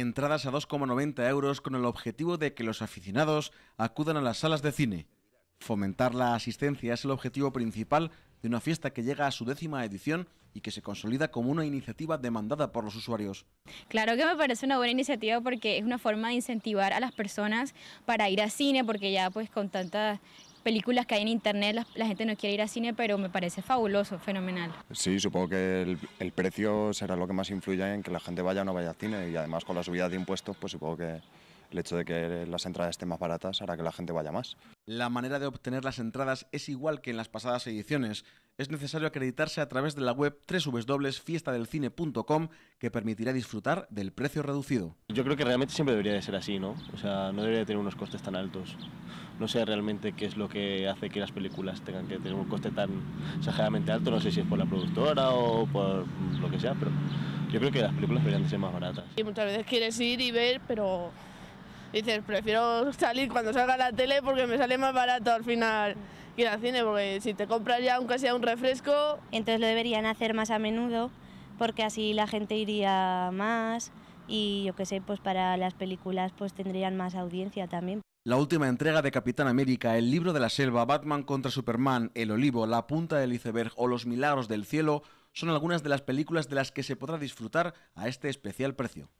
entradas a 2,90 euros con el objetivo de que los aficionados acudan a las salas de cine. Fomentar la asistencia es el objetivo principal de una fiesta que llega a su décima edición y que se consolida como una iniciativa demandada por los usuarios. Claro que me parece una buena iniciativa porque es una forma de incentivar a las personas para ir al cine, porque ya pues con tantas películas que hay en internet, la, gente no quiere ir al cine, pero me parece fabuloso, fenomenal. Sí, supongo que el, el, precio será lo que más influye en que la gente vaya o no vaya al cine y además con la subida de impuestos, pues supongo que el hecho de que las entradas estén más baratas hará que la gente vaya más. La manera de obtener las entradas es igual que en las pasadas ediciones es necesario acreditarse a través de la web www.fiestadelcine.com que permitirá disfrutar del precio reducido. Yo creo que realmente siempre debería de ser así, ¿no? O sea, no debería tener unos costes tan altos. No sé realmente qué es lo que hace que las películas tengan que tener un coste tan exageradamente alto, no sé si es por la productora o por lo que sea, pero yo creo que las películas deberían de ser más baratas. Y muchas veces quieres ir y ver, pero dices, prefiero salir cuando salga la tele porque me sale más barato al final ir al cine, porque si te compras ya aunque sea un refresco... Entonces lo deberían hacer más a menudo, porque así la gente iría más y yo qué sé, pues para las películas pues tendrían más audiencia también. La última entrega de Capitán América, El libro de la selva, Batman contra Superman, El olivo, La punta del iceberg o Los milagros del cielo son algunas de las películas de las que se podrá disfrutar a este especial precio.